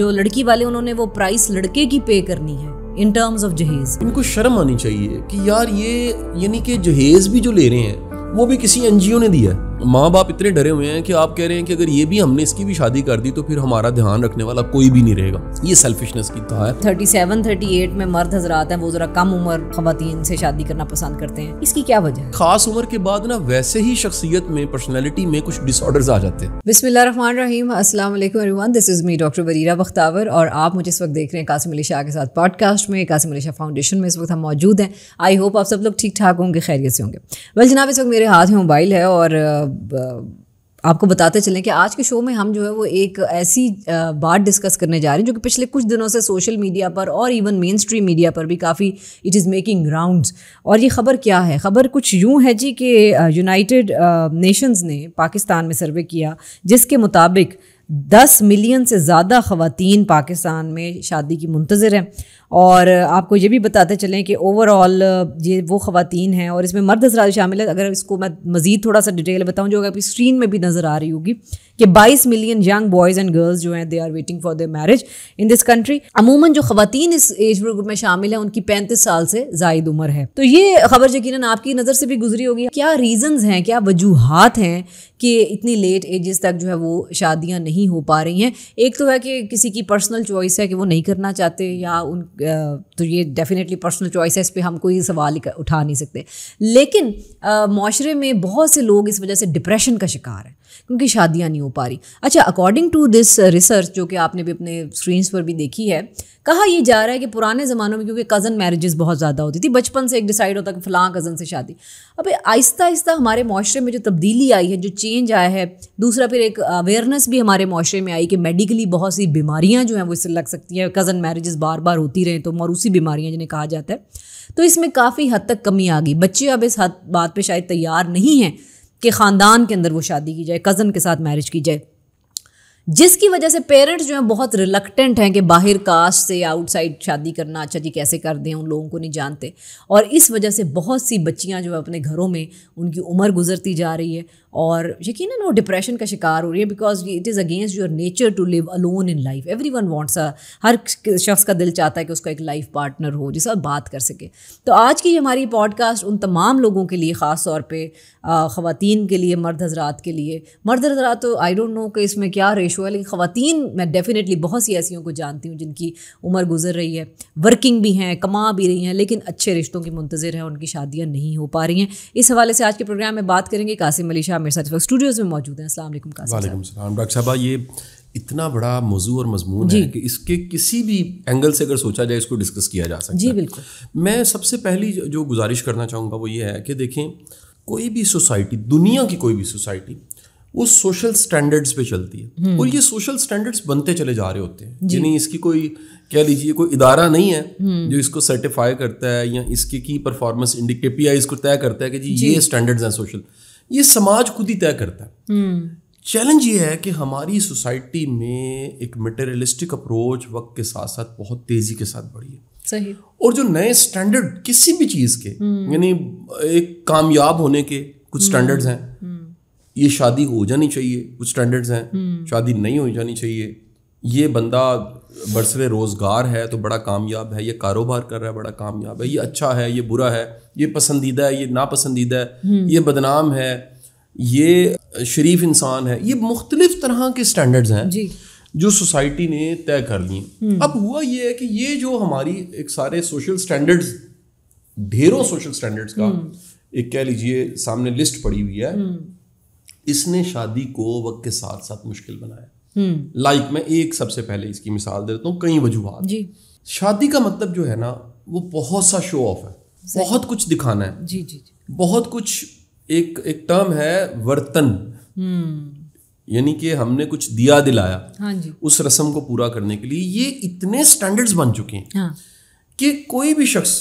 जो लड़की वाले उन्होंने वो प्राइस लड़के की पे करनी है इन टर्म्स ऑफ जहेज इनको शर्म आनी चाहिए कि यार ये यानी कि जहेज भी जो ले रहे हैं वो भी किसी एनजीओ ने दिया है माँ बाप इतने डरे हुए हैं कि आप कह रहे हैं कि अगर ये भी हमने इसकी भी शादी कर दी तो फिर हमारा ध्यान रखने वाला कोई भी नहीं रहेगा ये सेल्फिशनेस की तो है थर्टी सेवन थर्टी एट में मर्द हजरात हैं वो जरा कम उम्र खातन से शादी करना पसंद करते हैं इसकी क्या वजह खास उम्र के बाद ना वैसे ही शख्सियत में पर्सनैलिटी में कुछ डिसऑर्डर आ जाते हैं बिस्मिल्लाहमान रहीम अस्सलाम दिस इज़ मी डॉक्टर वरीरा बख्तावर और आप मुझे इस वक्त देख रहे हैं कासिम अली शाह के साथ पॉडकास्ट में कासिम अली शाह फाउंडेशन में इस वक्त हम मौजूद हैं आई होप आप सब लोग ठीक ठाक होंगे खैरियत से होंगे वेल जनाब इस वक्त मेरे हाथ में मोबाइल है और आपको बताते चलें कि आज के शो में हम जो है वो एक ऐसी बात डिस्कस करने जा रहे हैं जो कि पिछले कुछ दिनों से सोशल मीडिया पर और इवन मेन स्ट्रीम मीडिया पर भी काफ़ी इट इज़ मेकिंग राउंड्स और ये खबर क्या है खबर कुछ यूं है जी कि यूनाइटेड नेशंस ने पाकिस्तान में सर्वे किया जिसके मुताबिक दस मिलियन से ज़्यादा ख़वातीन पाकिस्तान में शादी की मुंतज़र हैं और आपको ये भी बताते चलें कि ओवरऑल ये वो ख़वान हैं और इसमें मर्द हजरा शामिल है अगर इसको मैं मज़ीद थोड़ा सा डिटेल बताऊँ जो आपकी स्क्रीन में भी नज़र आ रही होगी कि 22 million young boys and girls जो हैं they are waiting for their marriage in this country अमूमन जो खवतिन इस एज ग्रुप में शामिल हैं उनकी 35 साल से जायद उम्र है तो ये खबर यकीन आपकी नज़र से भी गुजरी होगी क्या रीज़न्स हैं क्या वजूहत हैं कि इतनी लेट एजेस तक जो है वो शादियाँ नहीं हो पा रही हैं एक तो है कि किसी की पर्सनल चॉइस है कि वो नहीं करना चाहते या उन तो ये डेफिनेटली पर्सनल चॉइस है इस पर हम कोई सवाल उठा नहीं सकते लेकिन माशरे में बहुत से लोग इस वजह से डिप्रेशन का शिकार है क्योंकि शादियाँ नहीं हो पा रही अच्छा अकॉर्डिंग टू दिस रिसर्च जो कि आपने भी अपने स्क्रीन पर भी देखी है कहा यह जा रहा है कि पुराने ज़मानों में क्योंकि कज़न मैरिजेस बहुत ज़्यादा होती थी बचपन से एक डिसाइड होता कि फ़लाँ कज़न से शादी अब आहिस्ता आहिस्ता हमारे माशरे में जो तब्दीली आई है जो चेंज आया है दूसरा फिर एक अवेयरनेस भी हमारे माशरे में आई कि मेडिकली बहुत सी बीमारियाँ जो हैं वो इससे लग सकती हैं कज़न मैरिजेस बार बार होती रहें तो मरूसी बीमारियाँ जिन्हें कहा जाता है तो इसमें काफ़ी हद तक कमी आ गई बच्चे अब इस हद बात पर शायद तैयार नहीं हैं के ख़ानदान के अंदर वो शादी की जाए कज़न के साथ मैरिज की जाए जिसकी वजह से पेरेंट्स जो हैं बहुत रिलक्टेंट हैं कि बाहर कास्ट से आउटसाइड शादी करना अच्छा जी कैसे कर दें उन लोगों को नहीं जानते और इस वजह से बहुत सी बच्चियां जो है अपने घरों में उनकी उम्र गुजरती जा रही है और यकीन वो डिप्रेशन का शिकार हो रही है because it is against your nature to live alone in life everyone wants a हर शख्स का दिल चाहता है कि उसका एक लाइफ पार्टनर हो जिससे बात कर सके तो आज की हमारी पॉडकास्ट उन तमाम लोगों के लिए ख़ास तौर पर ख़वान के लिए मर्द हजरात के लिए मर्द हजरात तो आई डोंट नो कि इसमें क्या रेशो है लेकिन ख़वान मैं डेफ़िनेटली बहुत सी ऐसी को जानती हूँ जिनकी उम्र गुजर रही है वर्किंग भी हैं कमा भी रही हैं लेकिन अच्छे रिश्तों की मुंतज़र हैं उनकी शादियाँ नहीं हो पा रही हैं इस हवाले से आज के प्रोग्राम में बात करेंगे कासिम अली शाह मेरे साथ स्टूडियोज़ में मौजूद हैं असल डॉक्टर साहबा ये इतना बड़ा मौजू और मजमून है कि इसके किसी भी एंगल से अगर सोचा जाए इसको डिस्कस किया जा सकता है जी बिल्कुल मैं सबसे पहली जो गुजारिश करना चाहूँगा वो ये है कि देखें कोई भी सोसाइटी दुनिया की कोई भी सोसाइटी वो सोशल स्टैंडर्ड्स पे चलती है हम्म। और ये सोशल स्टैंडर्ड्स बनते चले जा रहे होते हैं जिन्हें इसकी कोई कह लीजिए कोई इदारा नहीं है हम्म। जो इसको सर्टिफाई करता है या इसकी की परफॉर्मेंस इंडिकेट पी इसको तय करता है कि जी, जी। ये स्टैंडर्ड्स हैं सोशल ये समाज खुद ही तय करता है चैलेंज हम्म। ये है कि हमारी सोसाइटी में एक मटेरियलिस्टिक अप्रोच वक्त के साथ साथ बहुत तेज़ी के साथ बढ़ी है सही और जो नए स्टैंडर्ड किसी भी चीज के हम्म। यानी एक कामयाब होने के कुछ स्टैंडर्ड्स हम्म। हैं हम्म। ये शादी हो जानी चाहिए कुछ स्टैंडर्ड्स हैं शादी नहीं हो जानी चाहिए ये बंदा बरसरे रोजगार है तो बड़ा कामयाब है ये कारोबार कर रहा है बड़ा कामयाब है ये अच्छा है ये बुरा है ये पसंदीदा है ये नापसंदीदा है ये बदनाम है ये शरीफ इंसान है ये मुख्तलिफ तरह के स्टैंडर्ड्स हैं जी जो सोसाइटी ने तय कर लिए हम्म। अब हुआ ये है कि ये जो हमारी एक सारे सोशल स्टैंडर्ड्स ढेरों सोशल स्टैंडर्ड्स का हम्म। एक कह लीजिए सामने लिस्ट पड़ी हुई है हम्म। इसने शादी को वक्त के साथ साथ मुश्किल बनाया लाइक मैं एक सबसे पहले इसकी मिसाल देता हूँ कई वजूहत शादी का मतलब जो है ना वो बहुत सा शो ऑफ है बहुत कुछ दिखाना है जी जी, जी. बहुत कुछ एक एक टर्म है वर्तन यानी कि हमने कुछ दिया दिलाया हाँ जी उस रस्म को पूरा करने के लिए ये इतने स्टैंडर्ड्स बन चुके हैं हाँ। कि कोई भी शख्स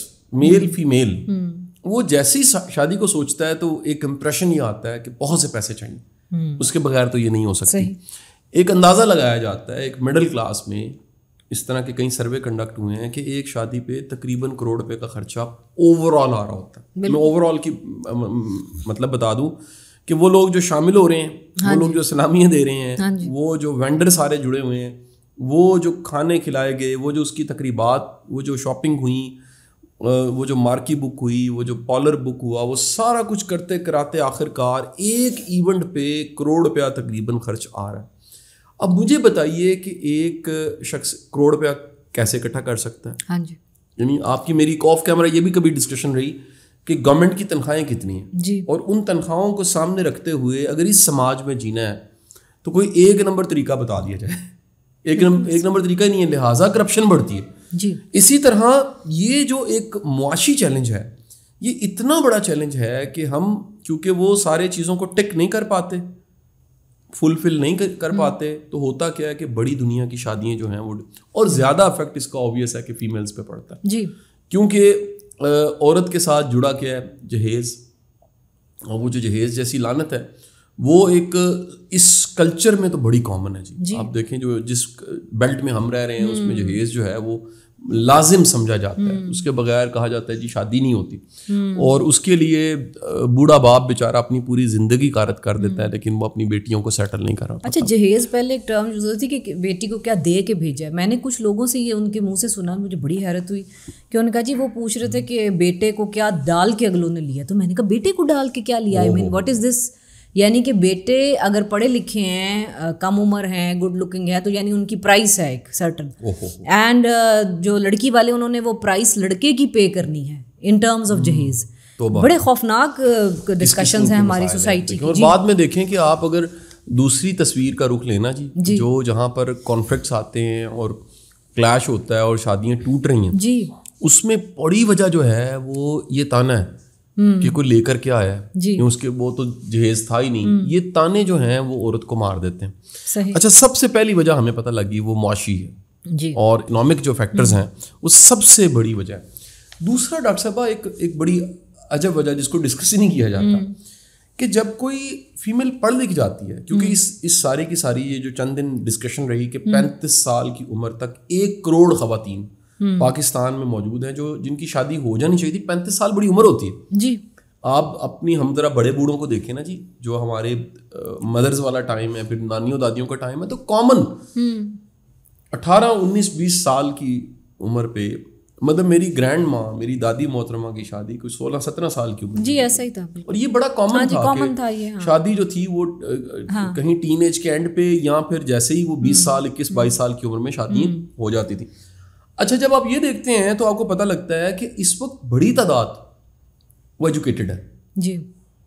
मेल हम्म। फीमेल हम्म। वो जैसे ही शादी को सोचता है तो एक इम्प्रेशन ये आता है कि बहुत से पैसे चाहिए हम्म। उसके बगैर तो ये नहीं हो सकती एक अंदाज़ा लगाया जाता है एक मिडिल क्लास में इस तरह के कई सर्वे कंडक्ट हुए हैं कि एक शादी पे तकरीबन करोड़ रुपए का खर्चा ओवरऑल आ रहा होता है मैं ओवरऑल की मतलब बता दूं कि वो लोग जो शामिल हो रहे हैं हाँ वो लोग जो सलामियाँ दे रहे हैं हाँ वो जो वेंडर सारे जुड़े हुए हैं वो जो खाने खिलाए गए वो जो उसकी तकरीबात वो जो शॉपिंग हुई वो जो मार्की बुक हुई वो जो पॉलर बुक हुआ वो सारा कुछ करते कराते आखिरकार एक इवेंट पे करोड़ रुपया तकरीबन खर्च आ रहा है अब मुझे बताइए कि एक शख्स करोड़ रुपया कैसे इकट्ठा कर सकता है हाँ जी यानी आपकी मेरी ऑफ कैमरा ये भी कभी डिस्कशन रही कि गवर्नमेंट की तनख्वाहें कितनी हैं और उन तनख्वाहों को सामने रखते हुए अगर इस समाज में जीना है तो कोई एक नंबर तरीका बता दिया जाए एक नंबर एक नंबर तरीका नहीं है लिहाजा करप्शन बढ़ती है जी इसी तरह ये जो एक मुआशी चैलेंज है ये इतना बड़ा चैलेंज है कि हम क्योंकि वो सारे चीज़ों को टिक नहीं कर पाते फुलफिल नहीं कर, कर हम्म। पाते तो होता क्या है कि बड़ी दुनिया की शादियां जो हैं वो और ज़्यादा इफेक्ट इसका ऑब्वियस है कि फीमेल्स पे पड़ता है जी क्योंकि औरत के साथ जुड़ा क्या है जहेज़ और वो जो जहेज़ जैसी लानत है वो एक इस कल्चर में तो बड़ी कॉमन है जी, जी। आप देखें जो जिस बेल्ट में हम रह रहे हैं उसमें हम्म। जहेज़ जो है वो लाजिम समझा जाता है हम्म। उसके बगैर कहा जाता है जी शादी नहीं होती हम्म। और उसके लिए बूढ़ा बाप बेचारा अपनी पूरी जिंदगी कारत कर हम्म। देता है लेकिन वो अपनी बेटियों को सेटल नहीं कर रहा अच्छा जहेज पहले एक टर्म यूज होती थी कि बेटी को क्या दे के भेजा है मैंने कुछ लोगों से ये उनके मुंह से सुना मुझे बड़ी हैरत हुई कि उनका कहा जी वो पूछ रहे थे कि बेटे को क्या डाल के अगलों ने लिया तो मैंने कहा बेटे को डाल के क्या लिया I mean what is this यानी कि बेटे अगर पढ़े लिखे हैं कम उम्र हैं गुड लुकिंग है तो यानी उनकी प्राइस है एक सर्टन एंड जो लड़की वाले उन्होंने वो प्राइस लड़के की पे करनी है इन टर्म्स ऑफ जहेज तो बड़े खौफनाक डिस्कशन है हमारी सोसाइटी की और बाद में देखें कि आप अगर दूसरी तस्वीर का रुख लेना जी, जी। जो जहाँ पर कॉन्फ्लिक्ट आते हैं और क्लैश होता है और शादियाँ टूट रही हैं जी उसमें बड़ी वजह जो है वो ये ताना है हम्म। कि कोई लेकर के आया है उसके वो तो जहेज था ही नहीं हम्म। ये ताने जो हैं वो औरत को मार देते हैं सही। अच्छा सबसे पहली वजह हमें पता लगी वो मुआशी है जी। और इकोनॉमिक जो फैक्टर्स हम्म। हैं वो सबसे बड़ी वजह है दूसरा डॉक्टर साहब एक एक बड़ी अजब वजह जिसको डिस्कस ही नहीं किया जाता कि जब कोई फीमेल पढ़ लिख जाती है क्योंकि इस इस सारे की सारी ये जो चंद दिन डिस्कशन रही कि पैंतीस साल की उम्र तक एक करोड़ खातन हम्म। पाकिस्तान में मौजूद हैं जो जिनकी शादी हो जानी चाहिए थी पैंतीस साल बड़ी उम्र होती है जी आप अपनी हम जरा बड़े बूढ़ों को देखें ना जी जो हमारे मदर्स वाला टाइम है फिर नानियों दादियों का टाइम है तो कॉमन हम्म। अठारह उन्नीस बीस साल की उम्र पे मतलब मेरी ग्रैंड माँ मेरी दादी मोहतरमा की शादी कोई सोलह सत्रह साल की उम्र जी ऐसा ही था और ये बड़ा कॉमन हाँ था, कॉमन था ये हाँ। शादी जो थी वो हाँ। कहीं टीन एज के एंड पे या फिर जैसे ही वो बीस हम्म। साल इक्कीस बाईस साल की उम्र में शादी हो जाती थी अच्छा जब आप ये देखते हैं तो आपको पता लगता है कि इस वक्त बड़ी तादाद वो एजुकेटेड है जी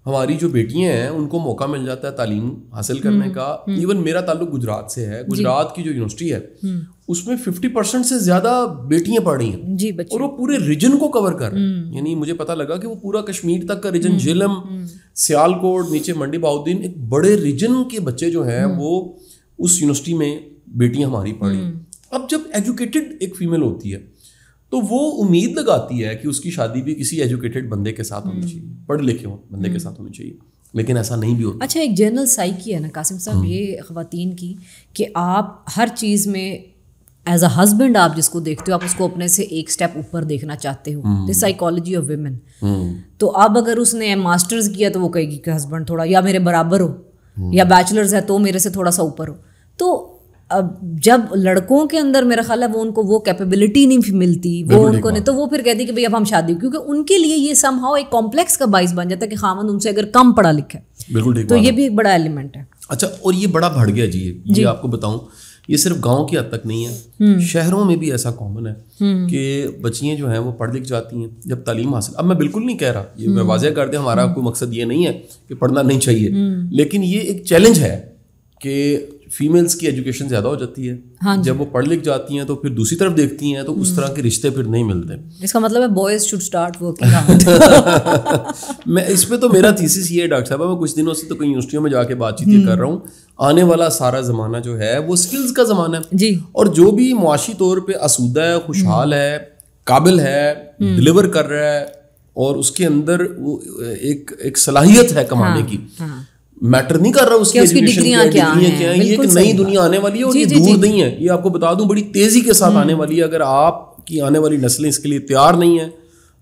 हमारी जो बेटियां हैं उनको मौका मिल जाता है तालीम हासिल करने हम्म, का इवन हम्म। मेरा ताल्लुक गुजरात से है गुजरात की जो यूनिवर्सिटी है हम्म। उसमें फिफ्टी परसेंट से ज्यादा बेटियां पढ़ रही हैं जी और वो पूरे रीजन को कवर कर रहे यानी मुझे पता लगा कि वो पूरा कश्मीर तक का रीजन झेलम सियालकोट नीचे मंडी बाउद्दीन एक बड़े रीजन के बच्चे जो हैं वो उस यूनिवर्सिटी में बेटियां हमारी पढ़ी अब जब एजुकेटेड एक फीमेल होती है तो वो उम्मीद लगाती है कि उसकी शादी भी किसी एजुकेटेड बंदे के साथ होनी हम्म। चाहिए पढ़े लिखे बंदे के हम्म। साथ होनी चाहिए लेकिन ऐसा नहीं भी होता अच्छा एक जनरल साइकी है ना कासिम साहब हम्म। ये खातन की कि आप हर चीज़ में एज अ हस्बैंड आप जिसको देखते हो आप उसको अपने से एक स्टेप ऊपर देखना चाहते हो दिस साइकोलॉजी ऑफ वेमेन तो अब अगर उसने मास्टर्स किया तो वो कहेगी कि हस्बैंड थोड़ा या मेरे बराबर हो या बैचलर्स है तो मेरे से थोड़ा सा ऊपर हो तो अब जब लड़कों के अंदर मेरा ख्याल है वो उनको वो कैपेबिलिटी नहीं मिलती वो उनको नहीं तो वो फिर कहती कि भाई अब हम शादी क्योंकि उनके लिए ये सम हाउ एक कॉम्प्लेक्स का बाइस बन जाता है कि खामन हाँ, मतलब उनसे अगर कम पढ़ा लिखा है बिल्कुल तो ये भी एक बड़ा एलिमेंट है अच्छा और ये बड़ा बढ़ गया जी ये जी। आपको बताऊं ये सिर्फ गांव की हद तक नहीं है हम्म। शहरों में भी ऐसा कॉमन है हम्म। कि बच्चियां जो हैं वो पढ़ लिख जाती हैं जब तालीम हासिल अब मैं बिल्कुल नहीं कह रहा ये मैं हम्म। वाजह कर दें हमारा कोई मकसद ये नहीं है कि पढ़ना नहीं चाहिए लेकिन ये एक चैलेंज है कि फीमेल्स की एजुकेशन ज़्यादा हो जाती है हाँ जब वो पढ़ लिख जाती हैं तो फिर दूसरी तरफ देखती हैं तो उस हम्म। तरह के रिश्ते फिर नहीं मिलते इसका मतलब है बॉयज शुड स्टार्ट वर्किंग मैं इस पर तो मेरा थीसिस ये है डॉक्टर साहब मैं कुछ दिनों से तो कई यूनिवर्सिटियों में जाके बातचीत कर रहा हम्म। हूँ आने वाला सारा ज़माना जो है वो स्किल्स का ज़माना है जी और जो भी मुआशी तौर पर असूदा है खुशहाल हम्म। है काबिल है डिलीवर कर रहा है और उसके अंदर वो एक एक सलाहियत है कमाने हाँ, की हाँ. मैटर नहीं कर रहा उसकी उसकी डिग्रियां क्या, क्या, क्या है ये एक नई दुनिया आने वाली है और ये दूर नहीं है ये आपको बता दूं बड़ी तेजी के साथ हम्म। आने वाली है अगर आपकी आने वाली नस्लें इसके लिए तैयार नहीं है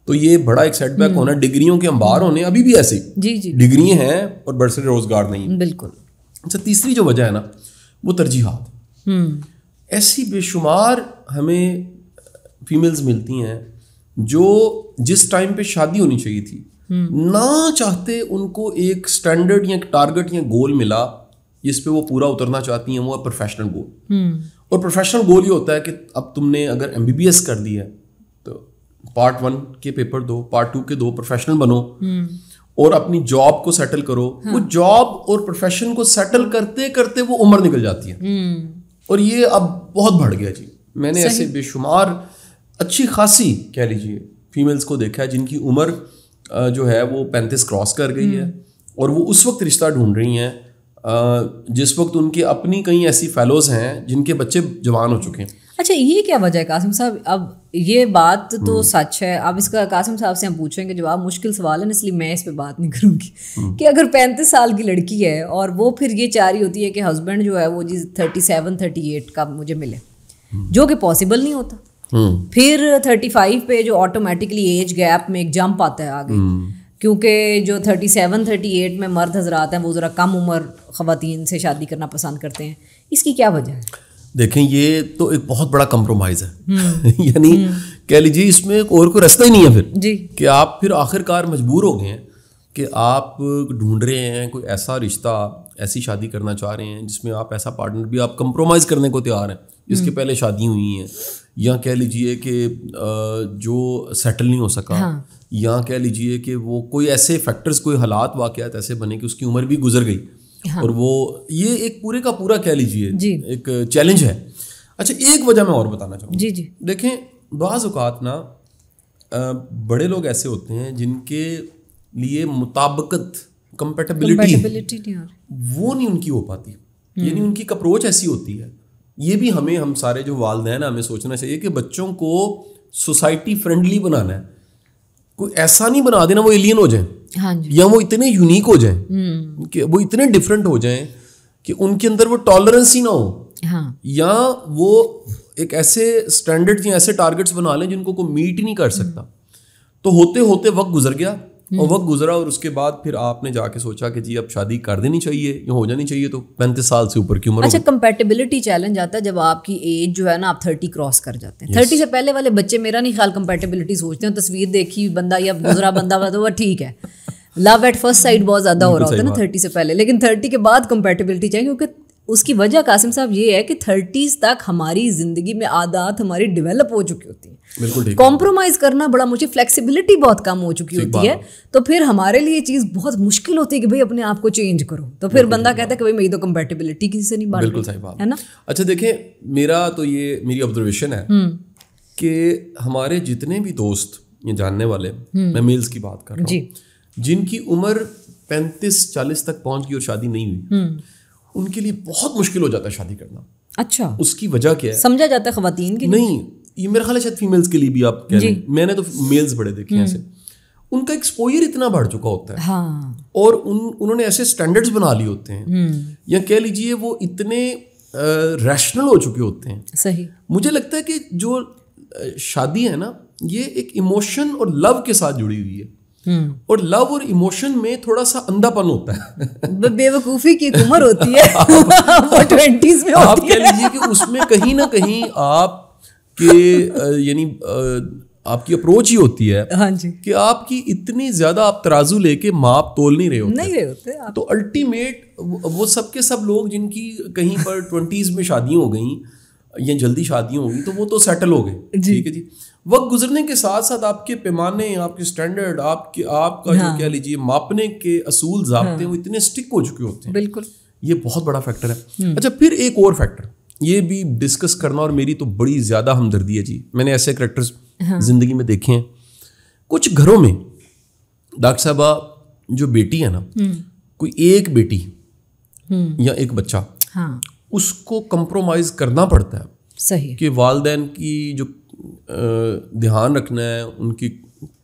तो ये बड़ा एक सेटबैक हम्म। होना डिग्रियों के अंबार होने अभी भी ऐसे जी जी डिग्री हैं और बरसरे रोजगार नहीं बिल्कुल अच्छा तीसरी जो वजह है ना वो तरजीहत हम्म। ऐसी बेशुमार हमें फीमेल्स मिलती हैं जो जिस टाइम पे शादी होनी चाहिए थी हम्म। ना चाहते उनको एक स्टैंडर्ड या टारगेट या गोल मिला जिस पे वो पूरा उतरना चाहती हैं वो है प्रोफेशनल गोल और प्रोफेशनल गोल ये होता है कि अब तुमने अगर एम कर दी है तो पार्ट वन के पेपर दो पार्ट टू के दो प्रोफेशनल बनो हम्म। और अपनी जॉब को सेटल करो हाँ। वो जॉब और प्रोफेशन को सेटल करते करते वो उम्र निकल जाती है हम्म। और ये अब बहुत बढ़ गया जी मैंने ऐसे बेशुमार अच्छी खासी कह लीजिए फीमेल्स को देखा है जिनकी उम्र जो है वो पैंतीस क्रॉस कर गई है हम्म। और वो उस वक्त रिश्ता ढूंढ रही हैं जिस वक्त उनकी अपनी कई ऐसी फेलोज हैं जिनके बच्चे जवान हो चुके हैं अच्छा ये क्या वजह है कासिम साहब अब ये बात तो हम्म। सच है अब इसका कासिम साहब से हम पूछेंगे जवाब मुश्किल सवाल है इसलिए मैं इस पर बात नहीं करूँगी हम्म। कि अगर पैंतीस साल की लड़की है और वो फिर ये चाह रही होती है कि हस्बैंड जो है वो जी थर्टी सेवन थर्टी एट का मुझे मिले जो कि पॉसिबल नहीं होता फिर थर्टी फाइव पे जो ऑटोमेटिकली एज गैप में एक जंप आता है आगे हम्म। क्योंकि जो थर्टी सेवन थर्टी एट में मर्द हजरात हैं वो ज़रा कम उम्र ख़वान से शादी करना पसंद करते हैं इसकी क्या वजह है देखें ये तो एक बहुत बड़ा कम्प्रोमाइज है हम्म। यानी हम्म। कह लीजिए इसमें और कोई रास्ता ही नहीं है फिर जी कि आप फिर आखिरकार मजबूर हो गए हैं कि आप ढूंढ रहे हैं कोई ऐसा रिश्ता ऐसी शादी करना चाह रहे हैं जिसमें आप ऐसा पार्टनर भी आप कंप्रोमाइज़ करने को तैयार हैं जिसके पहले शादी हुई हैं या कह लीजिए कि जो सेटल नहीं हो सका हाँ। या कह लीजिए कि वो कोई ऐसे फैक्टर्स कोई हालात वाक़ात ऐसे बने कि उसकी उम्र भी गुजर गई हाँ। और वो ये एक पूरे का पूरा कह लीजिए एक चैलेंज है अच्छा एक वजह मैं और बताना चाहूँगा जी जी देखें बाज़ात ना बड़े लोग ऐसे होते हैं जिनके लिए मुताबकत कंपेटेबिलिटी वो नहीं उनकी हो पाती हम्म। यानी उनकी अप्रोच ऐसी होती है ये भी हमें हम सारे जो वालदे हैं हमें सोचना चाहिए कि बच्चों को सोसाइटी फ्रेंडली बनाना है कोई ऐसा नहीं बना देना वो एलियन हो जाए हाँ या वो इतने यूनिक हो जाए हम्म। कि वो इतने डिफरेंट हो जाए कि उनके अंदर वो टॉलरेंस ही ना हो हाँ। या वो एक ऐसे स्टैंडर्ड या ऐसे टारगेट्स बना लें जिनको को मीट ही नहीं कर सकता हम्म। तो होते होते वक्त गुजर गया और हम्म। वक्त गुजरा और उसके बाद फिर आपने जाके सोचा कि जी अब शादी कर देनी चाहिए या हो जानी चाहिए तो पैंतीस साल से ऊपर की उम्र अच्छा कंपेटेबिलिटी चैलेंज आता है जब आपकी एज जो है ना आप थर्टी क्रॉस कर जाते हैं थर्टी से पहले वाले बच्चे मेरा नहीं ख्याल कंपेटेबिलिटी सोचते हैं तस्वीर देखी बंदा या गुजरा बंदा तो वह ठीक है लव एट फर्स्ट साइड बहुत ज्यादा हो रहा होता है ना थर्टी से पहले लेकिन थर्टी के बाद कंपेटेबिलिटी चाहिए क्योंकि उसकी वजह कासिम साहब ये है कि थर्टीज तक हमारी ज़िंदगी में आदत हमारी डेवलप हो चुकी होती है बिल्कुल कॉम्प्रोमाइज़ करना बड़ा मुझे फ्लेक्सिबिलिटी बहुत कम हो चुकी होती है तो फिर हमारे लिए चीज़ बहुत मुश्किल होती है कि भाई अपने आप को चेंज करो तो फिर बंदा कहता है कि भाई मेरी तो कंपेटेबिलिटी किसी से नहीं बात बिल्कुल सही बात है ना अच्छा देखिए मेरा तो ये मेरी ऑब्जर्वेशन है हम्म। कि हमारे जितने भी दोस्त ये जानने वाले हम्म। मैं मेल्स की बात कर रहा हूँ जिनकी उम्र पैंतीस चालीस तक पहुंच गई और शादी नहीं हुई हम्म। उनके लिए बहुत मुश्किल हो जाता है शादी करना अच्छा उसकी वजह क्या है समझा जाता है खातन की नहीं ये मेरा ख्याल है शायद फीमेल्स के लिए भी आप कह रहे हैं मैंने तो मेल्स बड़े देखे हम्म। ऐसे उनका एक्सपोजर इतना बढ़ चुका होता है हाँ। और उन उन्होंने ऐसे स्टैंडर्ड्स बना लिए होते हैं हम्म। या कह लीजिए वो इतने रैशनल हो चुके होते हैं सही मुझे लगता है कि जो शादी है ना ये एक इमोशन और लव के साथ जुड़ी हुई है और लव और इमोशन में थोड़ा सा अंधापन होता है बेवकूफी की उम्र होती है वो ट्वेंटीज में आप कह लीजिए कि उसमें कहीं ना कहीं आप के यानी आपकी अप्रोच ही होती है हाँ जी कि आपकी इतनी ज्यादा आप तराजू लेके माप तोल नहीं रहे होते नहीं रहे होते आप। तो अल्टीमेट वो सबके सब लोग जिनकी कहीं पर ट्वेंटीज में शादियां हो गई या जल्दी शादियां होगी तो वो तो सेटल हो गए ठीक है जी वक्त गुजरने के साथ साथ आपके पैमाने आपके स्टैंडर्ड आपके आपका हाँ। जो कह लीजिए मापने के असूल जबते हाँ। वो इतने स्टिक हो चुके होते हैं बिल्कुल ये बहुत बड़ा फैक्टर है हम्म। अच्छा फिर एक और फैक्टर ये भी डिस्कस करना और मेरी तो बड़ी ज़्यादा हमदर्दी है जी मैंने ऐसे करेक्टर्स हाँ। ज़िंदगी में देखे हैं कुछ घरों में डॉक्टर साहबा जो बेटी है ना हम्म। कोई एक बेटी हम्म। या एक बच्चा हाँ। उसको कंप्रोमाइज़ करना पड़ता है सही कि वालदेन की जो ध्यान रखना है उनकी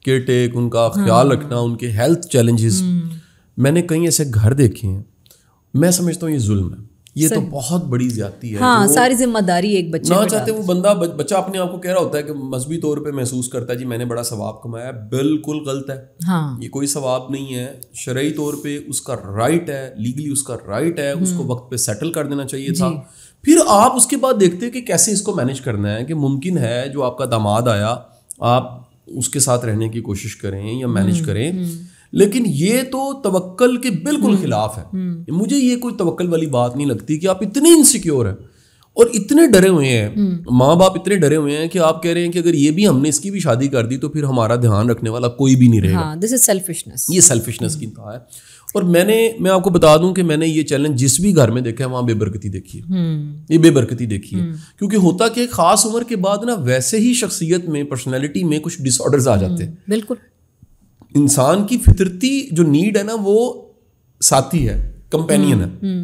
केयर टेक उनका ख्याल हाँ। रखना उनके हेल्थ चैलेंजेस हम्म। मैंने कई ऐसे घर देखे हैं मैं समझता हूँ ये जुल्म है ये तो बहुत बड़ी ज्यादा है हाँ, सारी जिम्मेदारी एक बच्चे ना चाहते वो बंदा बच्चा अपने आप को कह रहा होता है कि मजहबी तौर पे महसूस करता है जी मैंने बड़ा सवाब कमाया बिल्कुल गलत है हाँ। ये कोई सवाब नहीं है शरा तौर पे उसका राइट है लीगली उसका राइट है हम्म। उसको वक्त पे सेटल कर देना चाहिए था फिर आप उसके बाद देखते हैं कि कैसे इसको मैनेज करना है कि मुमकिन है जो आपका दामाद आया आप उसके साथ रहने की कोशिश करें या मैनेज हम्म, करें हम्म। लेकिन ये तो तवक्ल के बिल्कुल हम्म, खिलाफ है मुझे ये कोई तवक्ल वाली बात नहीं लगती कि आप इतने इनसिक्योर हैं और इतने डरे हुए हैं हम्म। माँ बाप इतने डरे हुए हैं कि आप कह रहे हैं कि अगर ये भी हमने इसकी भी शादी कर दी तो फिर हमारा ध्यान रखने वाला कोई भी नहीं रहेगा दिस इज सेल्फिशनेस ये सेल्फिशनेस की हम्म। है और मैंने मैं आपको बता दूं कि मैंने ये चैलेंज जिस भी घर में देखा है वहां बेबरकती देखी है हम्म। ये बेबरकती देखी है क्योंकि होता कि खास उम्र के बाद ना वैसे ही शख्सियत में पर्सनैलिटी में कुछ डिसऑर्डर्स आ जाते हैं बिल्कुल इंसान की फितरती जो नीड है ना वो साथी है कंपेनियन है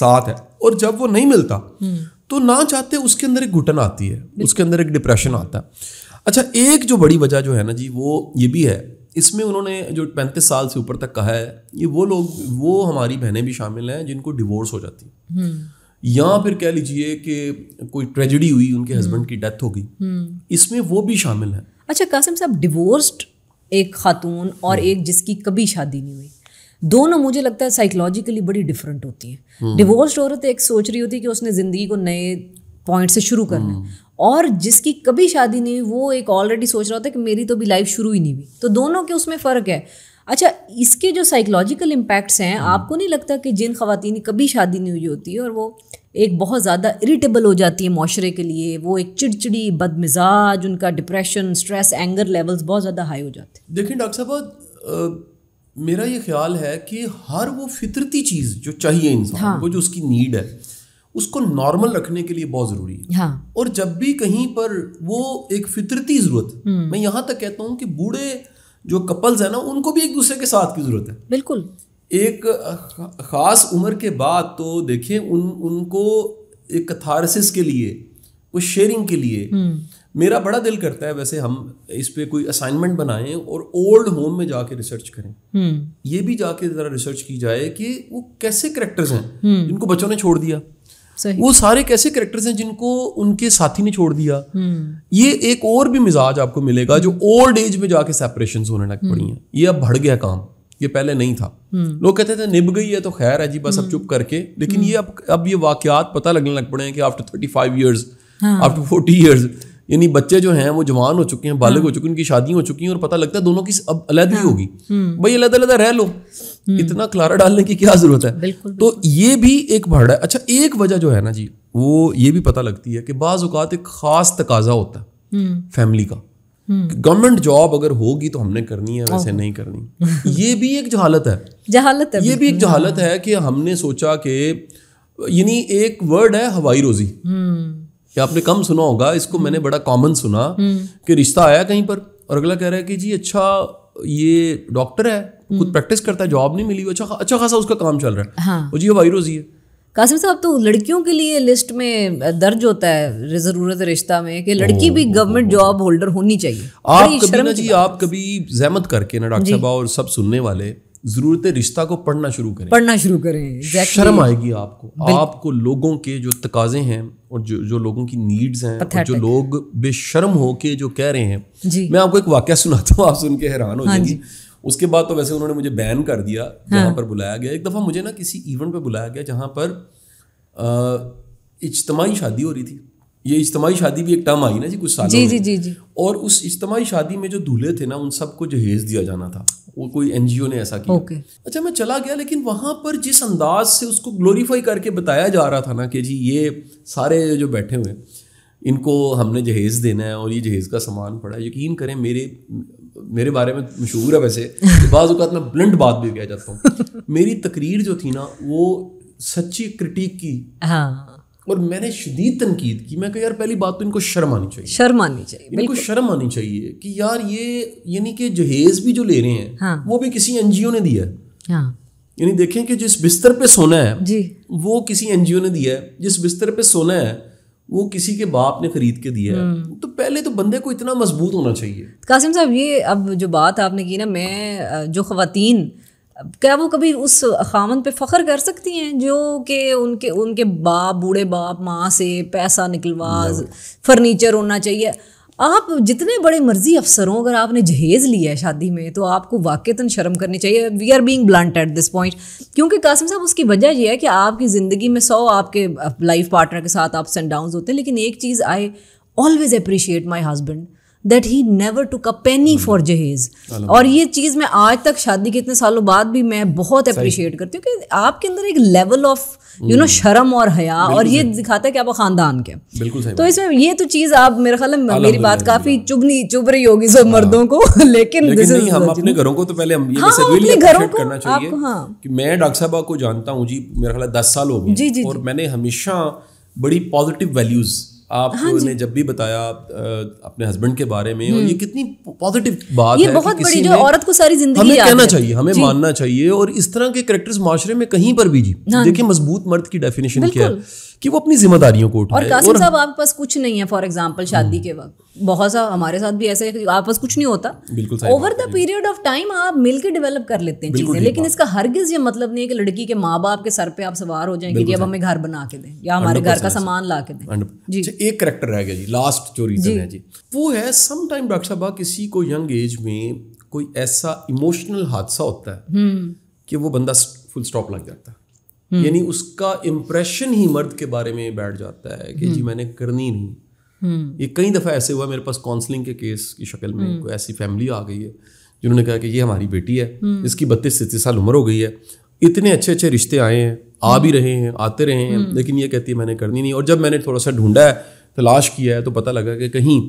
साथ है और जब वो नहीं मिलता तो ना चाहते उसके अंदर एक घुटन आती है उसके अंदर एक डिप्रेशन आता है अच्छा एक जो बड़ी वजह जो है ना जी वो ये भी है इसमें उन्होंने जो पैंतीस साल से ऊपर तक कहा है ये वो लोग वो हमारी बहनें भी शामिल हैं जिनको डिवोर्स हो जाती है हम्म। या फिर कह लीजिए कि कोई ट्रेजिडी हुई उनके हस्बैंड हम्म। की डेथ हो गई हम्म। इसमें वो भी शामिल है अच्छा कासिम साहब डिवोर्स्ड एक खातून और एक जिसकी कभी शादी नहीं हुई दोनों मुझे लगता है साइकोलॉजिकली बड़ी डिफरेंट होती है डिवोर्स हम्म। औरत एक सोच रही होती है कि उसने ज़िंदगी को नए पॉइंट से शुरू करना है हम्म। और जिसकी कभी शादी नहीं हुई वो एक ऑलरेडी सोच रहा होता है कि मेरी तो भी लाइफ शुरू ही नहीं हुई तो दोनों के उसमें फ़र्क है अच्छा इसके जो साइकोलॉजिकल इम्पैक्ट्स हैं हम्म। आपको नहीं लगता कि जिन खातन कभी शादी नहीं हुई होती और वो एक बहुत ज़्यादा इरिटेबल हो जाती है माशरे के लिए वो एक चिड़चिड़ी बदमिजाज उनका डिप्रेशन स्ट्रेस एंगर लेवल्स बहुत ज़्यादा हाई हो जाते हैं देखिए डॉक्टर साहब मेरा ये ख्याल है कि हर वो फितरती चीज़ जो चाहिए इंसान हाँ। वो जो उसकी नीड है उसको नॉर्मल रखने के लिए बहुत ज़रूरी है हाँ। और जब भी कहीं पर वो एक फितरती ज़रूरत हम्म। मैं यहाँ तक कहता हूँ कि बूढ़े जो कपल्स हैं ना उनको भी एक दूसरे के साथ की ज़रूरत है बिल्कुल एक ख़ास उम्र के बाद तो देखिए उन उनको एक कथारसिस के लिए वो शेयरिंग के लिए हम्म। मेरा बड़ा दिल करता है वैसे हम इस पर कोई असाइनमेंट बनाएं और ओल्ड होम में जाके रिसर्च करें हम्म। ये भी जाके ज़रा रिसर्च की जाए कि वो कैसे करेक्टर्स हैं जिनको हम्म। बच्चों ने छोड़ दिया वो सारे कैसे करेक्टर्स हैं जिनको उनके साथी ने छोड़ दिया हम्म। ये एक और भी मिजाज आपको मिलेगा जो ओल्ड एज में जाके सेपरेशन होने लग पड़ी हैं ये अब बढ़ गया काम ये पहले नहीं था लोग कहते थे निभ गई है तो खैर है जी बस अब चुप करके लेकिन ये अब अब ये वाकयात पता लगने लग पड़े हैं कि after thirty five years after forty years यानी बच्चे जो हैं वो जवान हो चुके हैं बालक हो हाँ। चुके हैं उनकी शादी हो चुकी हैं और पता लगता है दोनों की अब ही हाँ। होगी हम्म। भाई अलग अलग रह लो हम्म। इतना खलारा डालने की क्या जरूरत है तो ये भी एक भाड़ा है अच्छा एक वजह जो है ना जी वो ये भी पता लगती है कि बाज़ात एक ख़ास तकाजा होता है हम्म। फैमिली का गवर्नमेंट जॉब अगर होगी तो हमने करनी है वैसे नहीं करनी ये भी एक जहालत है जहालत है ये भी एक जहालत है कि हमने सोचा कि यानी एक वर्ड है हवाई रोजी या आपने कम सुना होगा इसको मैंने बड़ा कॉमन सुना हम्म। कि रिश्ता आया कहीं पर और अगला कह रहा है कि जी अच्छा ये डॉक्टर है हम्म। खुद प्रैक्टिस करता है जॉब नहीं मिली अच्छा अच्छा खासा उसका काम चल रहा है हाँ। और जी हवाई रोजी है कासिम साहब तो लड़कियों के लिए लिस्ट में दर्ज होता है ज़रूरत रिश्ता में कि लड़की भी गवर्नमेंट जॉब होल्डर होनी चाहिए आप कभी ना जी आप कभी जहमत करके ना डॉक्टर साहब और सब सुनने वाले जरूरत रिश्ता को पढ़ना शुरू करें पढ़ना शुरू करें exactly. शर्म आएगी आपको आपको लोगों के जो तकाजे हैं और जो जो लोगों की नीड्स हैं और जो लोग बेशर्म हो के जो कह रहे हैं जी मैं आपको एक वाक्य सुनाता हूँ आप सुन के हैरान हो हाँ जाएंगे उसके बाद तो वैसे उन्होंने मुझे बैन कर दिया जहाँ हाँ। पर बुलाया गया एक दफ़ा मुझे ना किसी इवेंट पर बुलाया गया जहाँ पर इज्तमाही शादी हो रही थी ये इज्तमाही शादी भी एक टर्म आई ना जी कुछ साल जी, जी, जी, जी. और उस इज्तमाही शादी में जो दूल्हे थे ना उन सबको जहेज दिया जाना था वो कोई एन ने ऐसा किया okay. अच्छा मैं चला गया लेकिन वहाँ पर जिस अंदाज से उसको ग्लोरीफाई करके बताया जा रहा था ना कि जी ये सारे जो बैठे हुए हैं इनको हमने जहेज़ देना है और ये जहेज़ का सामान पड़ा है यकीन करें मेरे मेरे बारे में मशहूर है वैसे अवत मैं ब्लंट बात भी कह जाता हूँ मेरी तकरीर जो थी ना वो सच्ची क्रिटिक की हाँ और मैंने शदीद तनकीद की मैं कहा यार पहली बात तो इनको शर्म आनी चाहिए शर्म आनी चाहिए इनको शर्म आनी चाहिए कि यार ये यानी कि जहेज भी जो ले रहे हैं हाँ। वो भी किसी एनजीओ ने दिया है हाँ। यानी देखें कि जिस बिस्तर पे सोना है जी वो किसी एनजीओ ने दिया है जिस बिस्तर पे सोना है वो किसी के बाप ने खरीद के दिया है हम्म। तो पहले तो बंदे को इतना मजबूत होना चाहिए कासिम साहब ये अब जो बात आपने की ना मैं जो खातन क्या वो कभी उस खामन पे फ़ख्र कर सकती हैं जो कि उनके उनके बाप बूढ़े बाप माँ से पैसा निकलवा फर्नीचर होना चाहिए आप जितने बड़े मर्जी अफसर हों अगर आपने जहेज़ लिया है शादी में तो आपको वाक़ता शर्म करनी चाहिए we are being blunt at this point क्योंकि कासिम साहब उसकी वजह यह है कि आपकी ज़िंदगी में सौ आपके लाइफ पार्टनर के साथ अप्स एंड डाउन होते हैं लेकिन एक चीज़ I always appreciate my husband that he never took a penny for जहेज और ये चीज़ मैं आज तक शादी के इतने सालों बाद भी मैं बहुत अप्रिशिएट करती हूँ कि आपके अंदर एक लेवल ऑफ यू नो शर्म और हया और ये दिखाता है कि आप खानदान के बिल्कुल सही तो इसमें ये तो चीज़ आप मेरे ख्याल में मेरी बात काफ़ी चुभनी चुभ रही होगी सब हाँ। मर्दों को लेकिन हम अपने घरों को तो पहले हम ये हाँ, घरों को करना चाहिए हाँ। कि मैं डॉक्टर साहब को जानता हूँ जी मेरा ख्याल दस साल हो गए जी जी और मैंने हमेशा बड़ी पॉजिटिव वैल्यूज़ आपने हाँ जब भी बताया अपने हस्बैंड के बारे में और हम्म। ये कितनी पॉजिटिव बात ये है बहुत बड़ी जो औरत को सारी जिंदगी हमें कहना चाहिए हमें मानना चाहिए और इस तरह के करेक्टर्स माशरे में कहीं पर भी जी हाँ देखिए मजबूत मर्द की डेफिनेशन क्या है कि वो अपनी जिम्मेदारियों को उठाए और कासिम साहब आपके पास कुछ नहीं है फॉर एग्जाम्पल शादी हम्म। के वक्त बहुत सा हमारे साथ भी ऐसे है आपके पास कुछ नहीं होता बिल्कुल over the period of time आप मिलकर डेवलप कर लेते हैं चीज़ें लेकिन इसका हरगिज ये मतलब नहीं है कि लड़की के माँ बाप के सर पे आप सवार हो जाएंगे कि अब हमें घर बना के दें या हमारे घर का सामान ला के दें जी अच्छा, एक करेक्टर रह गया जी लास्ट जो रीजन है जी वो है सम टाइम डॉक्टर साहब किसी को यंग एज में कोई ऐसा इमोशनल हादसा होता है हम्म। कि वो बंदा फुल स्टॉप लग जाता है हम्म। यानी उसका इम्प्रेशन ही मर्द के बारे में बैठ जाता है कि जी हम्म। मैंने करनी नहीं हम्म। ये कई दफ़ा ऐसे हुआ मेरे पास काउंसलिंग के केस की शक्ल में कोई ऐसी फैमिली आ गई है जिन्होंने कहा कि ये हमारी बेटी है इसकी बत्तीस तैतीस साल उम्र हो गई है इतने अच्छे अच्छे रिश्ते आए हैं आ भी रहे हैं आते रहे हैं लेकिन ये कहती है मैंने करनी नहीं और जब मैंने थोड़ा सा ढूंढा है तलाश किया है तो पता लगा कि कहीं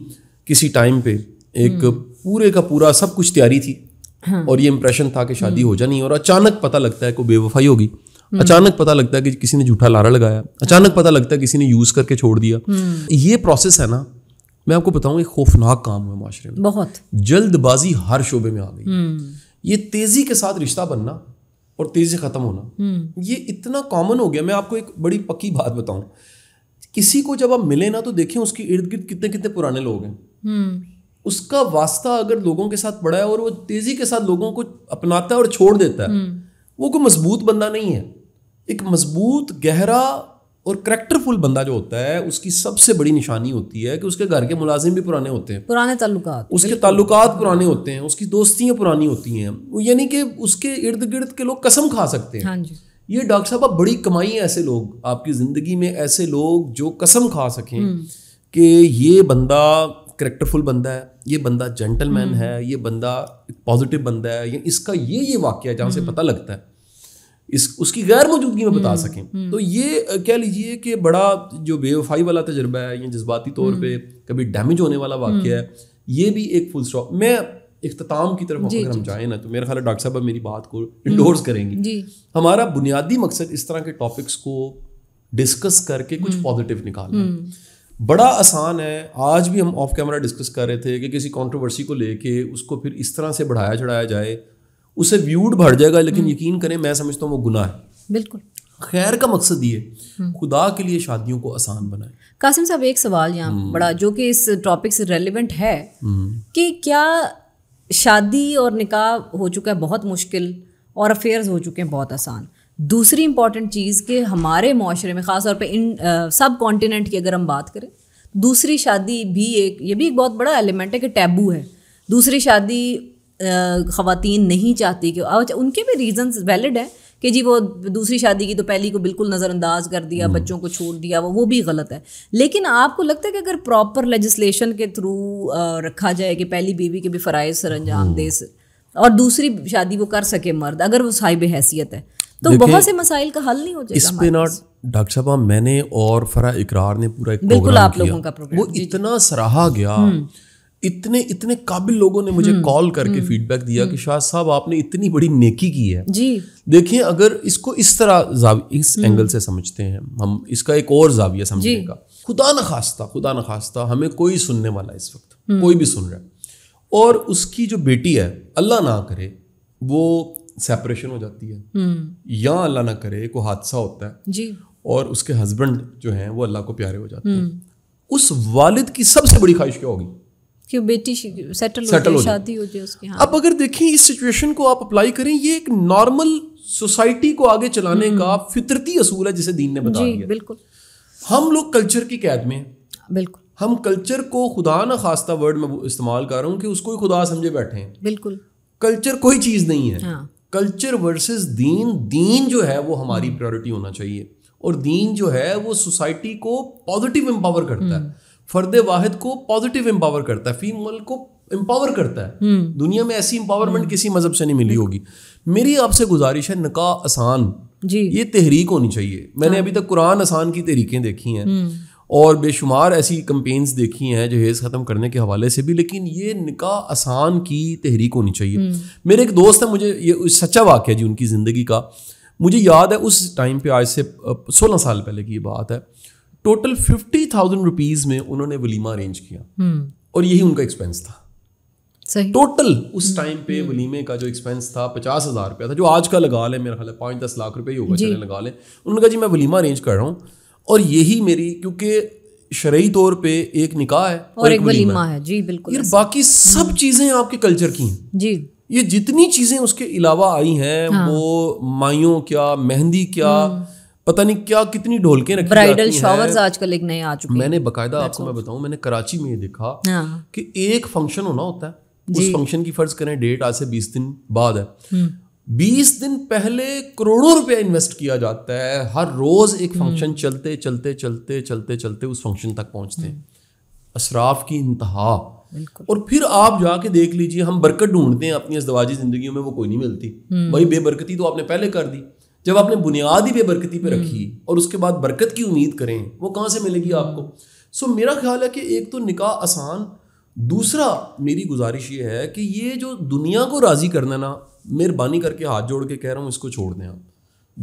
किसी टाइम पे एक पूरे का पूरा सब कुछ तैयारी थी हाँ। और ये इम्प्रेशन था कि शादी हो जानी और अचानक पता लगता है कोई बेवफाई होगी हम्म। अचानक पता लगता है कि किसी ने झूठा लारा लगाया अचानक पता लगता है किसी ने यूज करके छोड़ दिया हम्म। ये प्रोसेस है ना मैं आपको बताऊं एक खौफनाक काम है माशरे में बहुत जल्दबाजी हर शोबे में आ गई हम्म। ये तेजी के साथ रिश्ता बनना और तेजी से खत्म होना ये इतना कॉमन हो गया मैं आपको एक बड़ी पक्की बात बताऊं किसी को जब आप मिले ना तो देखें उसके इर्द गिर्द कितने कितने पुराने लोग हैं उसका वास्ता अगर लोगों के साथ पड़ा है और वो तेजी के साथ लोगों को अपनाता है और छोड़ देता है वो कोई मजबूत बंदा नहीं है एक मजबूत गहरा और करेक्टरफुल बंदा जो होता है उसकी सबसे बड़ी निशानी होती है कि उसके घर के मुलाजिम भी पुराने होते हैं पुराने ताल्लुक उसके ताल्लुक पुराने होते हैं उसकी दोस्तियाँ पुरानी होती हैं यानी कि उसके इर्द गिर्द के लोग कसम खा सकते हैं हाँ जी ये डॉक्टर साहब आप बड़ी कमाई है ऐसे लोग आपकी ज़िंदगी में ऐसे लोग जो कसम खा सकें हम्म। कि ये बंदा करेक्टरफुल बंदा है ये बंदा जेंटलमैन हम्म। है ये बंदा पॉजिटिव बंदा है इसका ये ये वाक्य है जहाँ से हम्म। पता लगता है इस उसकी गैर मौजूदगी में बता हम्म, सकें हम्म। तो ये कह लीजिए कि बड़ा जो बेवफाई वाला तजर्बा है या जज्बाती तौर पर हम्म। कभी डैमेज होने वाला वाक्य है ये भी एक फुल स्टॉप मैं इख्ताम की तरफ अगर हम जाएँ ना तो मेरा ख्याल डॉक्टर साहब मेरी बात को इंडोर्स करेंगे हमारा बुनियादी मकसद इस तरह के टॉपिक्स को डिस्कस करके कुछ पॉजिटिव निकालना बड़ा आसान है आज भी हम ऑफ कैमरा डिस्कस कर रहे थे कि किसी कंट्रोवर्सी को लेके उसको फिर इस तरह से बढ़ाया चढ़ाया जाए उसे व्यूड भर जाएगा लेकिन हम्म। यकीन करें मैं समझता हूँ वो गुना है बिल्कुल खैर का मकसद ये हम्म। खुदा के लिए शादियों को आसान बनाए कासिम साहब एक सवाल यहाँ हम्म। बड़ा जो कि इस टॉपिक से रेलिवेंट है कि क्या शादी और निकाह हो चुका है बहुत मुश्किल और अफेयर्स हो चुके हैं बहुत आसान दूसरी इंपॉर्टेंट चीज़ कि हमारे माशरे में ख़ासतौर पर इन सब कॉन्टीनेंट की अगर हम बात करें दूसरी शादी भी एक ये भी एक बहुत बड़ा एलिमेंट है कि टैबू है दूसरी शादी ख़वातीन नहीं चाहती कि अच्छा उनके भी रीज़न्स वैलिड हैं कि जी वो दूसरी शादी की तो पहली को बिल्कुल नज़रअंदाज कर दिया हम्म। बच्चों को छोड़ दिया वो वो भी गलत है लेकिन आपको लगता है कि अगर प्रॉपर लेजिस्लेशन के थ्रू रखा जाए कि पहली बीवी के भी फ़रज़ सर अंजाम हम्म। दे और दूसरी शादी वो कर सके मर्द अगर वो साहिब हैसियत है तो बहुत से मसाइल का हल नहीं हो जाएगा डॉक्टर साहब मैंने और फरा इकरार ने पूरा एक बिल्कुल आप लोगों का प्रोग्राम वो इतना सराहा गया हम्म। इतने इतने काबिल लोगों ने मुझे कॉल हम्म, करके फीडबैक हम्म, दिया हम्म। कि शाह साहब आपने इतनी बड़ी नेकी की है जी देखिए अगर इसको इस तरह इस एंगल से समझते हैं हम इसका एक और जाविया समझने का खुदा न खास्ता खुदा न खास्ता हमें कोई सुनने वाला इस वक्त कोई भी सुन रहा है और उसकी जो बेटी है अल्लाह ना करे वो सेपरेशन हो जाती है या अल्लाह ना करे कोई हादसा होता है जी और उसके हस्बैंड जो हैं वो अल्लाह को प्यारे हो जाते हैं उस वालिद की सबसे बड़ी ख्वाहिश क्या होगी कि बेटी सेटल सेटल हो शादी हो जाए उसके हाँ। अब अगर देखें इस सिचुएशन को आप अप्लाई करें ये एक नॉर्मल सोसाइटी को आगे चलाने हम्म। का फितरती असूल है जिसे दीन ने बताया बिल्कुल हम लोग कल्चर की कैद में बिल्कुल हम कल्चर को खुदा ना खास्ता वर्ड में इस्तेमाल कर रहा हूँ कि उसको ही खुदा समझे बैठे हैं बिल्कुल कल्चर कोई चीज़ नहीं है हाँ। कल्चर वर्सेस दीन दीन जो है वो हमारी प्रायोरिटी हम्म। होना चाहिए और दीन जो है वो सोसाइटी को पॉजिटिव एम्पावर करता है हम्म। फर्द वाहिद को पॉजिटिव एम्पावर करता है फीमेल को एम्पावर करता है हम्म। दुनिया में ऐसी एम्पावरमेंट किसी मजहब से नहीं मिली होगी मेरी आपसे गुजारिश है निका आसान जी ये तहरीक होनी चाहिए मैंने हाँ। अभी तक कुरान आसान की तहरीकें देखी हैं हम्म। और बेशुमार ऐसी कंपेन्स देखी हैं जहेज़ ख़त्म करने के हवाले से भी लेकिन ये निका आसान की तहरीक होनी चाहिए हम्म। मेरे एक दोस्त है मुझे ये सच्चा वाक्य जी उनकी ज़िंदगी का मुझे याद है उस टाइम पे आज से सोलह साल पहले की बात है टोटल फिफ्टी थाउजेंड रुपीज में उन्होंने वलीमा अरेंज किया हम्म। और यही उनका एक्सपेंस था टोटल उस टाइम हम्म। पे वलीमे का जो एक्सपेंस था पचास हज़ार रुपया था जो आज का लगा लें मेरा ख्याल पांच दस लाख रुपये ही होगा चले लगा लें उन्होंने कहा जी मैं वलीमा अरेंज कर रहा हूँ और यही मेरी क्योंकि शरयी तौर पे एक निकाह है और, और एक, एक वलीमा, वलीमा है जी बिल्कुल यार बाकी सब हम्म। चीज़ें आपके कल्चर की हैं जी ये जितनी चीज़ें उसके अलावा आई हैं हाँ। वो माइयों क्या मेहंदी क्या पता नहीं क्या कितनी ढोलके रखी ब्राइडल शॉवर्स आजकल एक नए आ चुके मैंने बकायदा आपको मैं बताऊं मैंने कराची में ये देखा हाँ। कि एक फंक्शन होना होता है उस फंक्शन की फर्ज करें डेट आज से बीस दिन बाद है हम्म। बीस दिन पहले करोड़ों रुपया इन्वेस्ट किया जाता है हर रोज एक फंक्शन हम्म। चलते चलते चलते चलते चलते उस फंक्शन तक पहुंचते हैं हम्म। असराफ की इंतहा और फिर आप जाके देख लीजिए हम बरकत ढूंढते हैं अपनी अजदवाजी जिंदगी में वो कोई नहीं मिलती भाई बेबरकती तो आपने पहले कर दी जब आपने बुनियादी बेबरकती पे रखी हम्म। और उसके बाद बरकत की उम्मीद करें वो कहाँ से मिलेगी आपको सो मेरा ख्याल है कि एक तो निकाह आसान दूसरा मेरी गुजारिश ये है कि ये जो दुनिया को राज़ी करना ना मेहरबानी करके हाथ जोड़ के कह रहा हूँ इसको छोड़ दें आप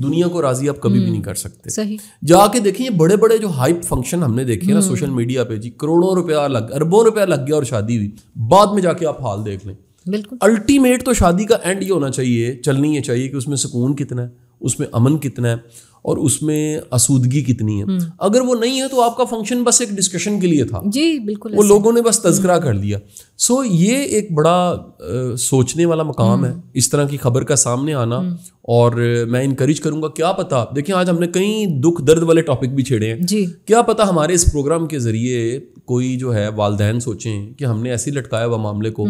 दुनिया को राजी आप कभी भी नहीं हम्म, कर सकते सही जाके देखें ये बड़े बड़े जो हाइप फंक्शन हमने देखे ना सोशल हम्म। मीडिया पे जी करोड़ों रुपया लग अरबों रुपया लग गया और शादी हुई बाद में जाके आप हाल देख लें बिल्कुल अल्टीमेट तो शादी का एंड ये होना चाहिए चलनी ये चाहिए कि उसमें सुकून कितना है उसमें अमन कितना है और उसमें असूदगी कितनी है हम्म। अगर वो नहीं है तो आपका फंक्शन बस एक डिस्कशन के लिए था जी बिल्कुल वो लोगों ने बस तस्करा कर लिया सो ये एक बड़ा आ, सोचने वाला मकाम है हम्म। इस तरह की खबर का सामने आना हम्म। और मैं इनक्रेज करूंगा क्या पता देखिए आज हमने कई दुख दर्द वाले टॉपिक भी छेड़े हैं जी क्या पता हमारे इस प्रोग्राम के जरिए कोई जो है वालदेन सोचें कि हमने ऐसे लटकाया हुआ मामले को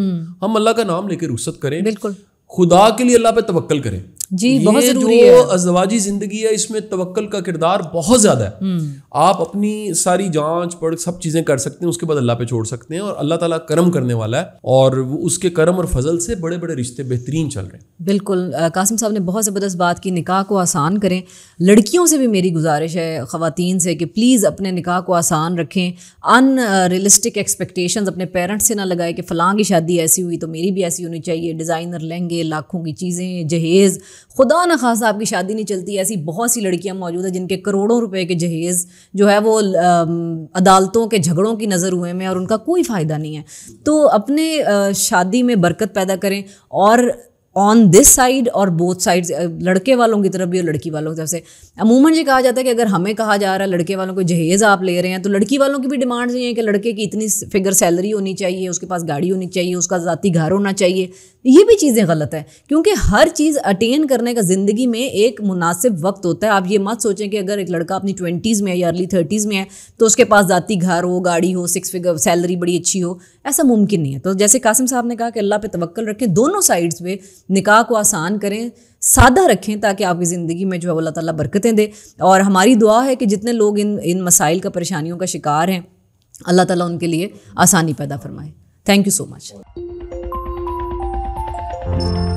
हम अल्लाह का नाम लेके रुख्सत करें बिल्कुल खुदा के लिए अल्लाह पे तवक्ल करें जी बहुत जरूरी है अजवाजी जिंदगी है इसमें तवक्ल का किरदार बहुत ज्यादा है हम्म। आप अपनी सारी जांच पढ़ सब चीजें कर सकते हैं उसके बाद अल्लाह पे छोड़ सकते हैं और अल्लाह ताला करम करने वाला है और उसके करम और फजल से बड़े बड़े रिश्ते बेहतरीन चल रहे हैं बिल्कुल कासिम साहब ने बहुत ज़बरदस्त बात की निकाह को आसान करें लड़कियों से भी मेरी गुजारिश है ख़वान से कि प्लीज़ अपने निकाह को आसान रखें अन रियलिस्टिक एक्सपेक्टेशन अपने पेरेंट्स से ना लगाए कि फ़लाँ की शादी ऐसी हुई तो मेरी भी ऐसी होनी चाहिए डिज़ाइनर लहंगे लाखों की चीज़ें जहेज़ खुदा न खासा आपकी शादी नहीं चलती ऐसी बहुत सी लड़कियां मौजूद हैं जिनके करोड़ों रुपए के जहेज़ जो है वो अदालतों के झगड़ों की नज़र हुए में और उनका कोई फ़ायदा नहीं है तो अपने शादी में बरकत पैदा करें और ऑन दिस साइड और बोथ साइड लड़के वालों की तरफ भी और लड़की वालों की तरफ से अमूमन ये कहा जाता है कि अगर हमें कहा जा रहा है लड़के वालों को जहेज़ आप ले रहे हैं तो लड़की वालों की भी डिमांड्स ये हैं कि लड़के की इतनी फिगर सैलरी होनी चाहिए उसके पास गाड़ी होनी चाहिए उसका ज़ाती घर होना चाहिए ये भी चीज़ें गलत है क्योंकि हर चीज़ अटेन करने का ज़िंदगी में एक मुनासिब वक्त होता है आप ये मत सोचें कि अगर एक लड़का अपनी ट्वेंटीज़ में है या अर्ली थर्टीज़ में है तो उसके पास ज़ाती घर हो गाड़ी हो सिक्स फिगर सैलरी बड़ी अच्छी हो ऐसा मुमकिन नहीं है तो जैसे कासिम साहब ने कहा कि अल्लाह पे तवक्ल रखें दोनों साइड्स पे निकाह को आसान करें सादा रखें ताकि आपकी ज़िंदगी में जो है अल्लाह ताला बरकतें दे और हमारी दुआ है कि जितने लोग इन इन मसाइल का परेशानियों का शिकार हैं अल्लाह ताला उनके लिए आसानी पैदा फरमाए thank you so much Thank you.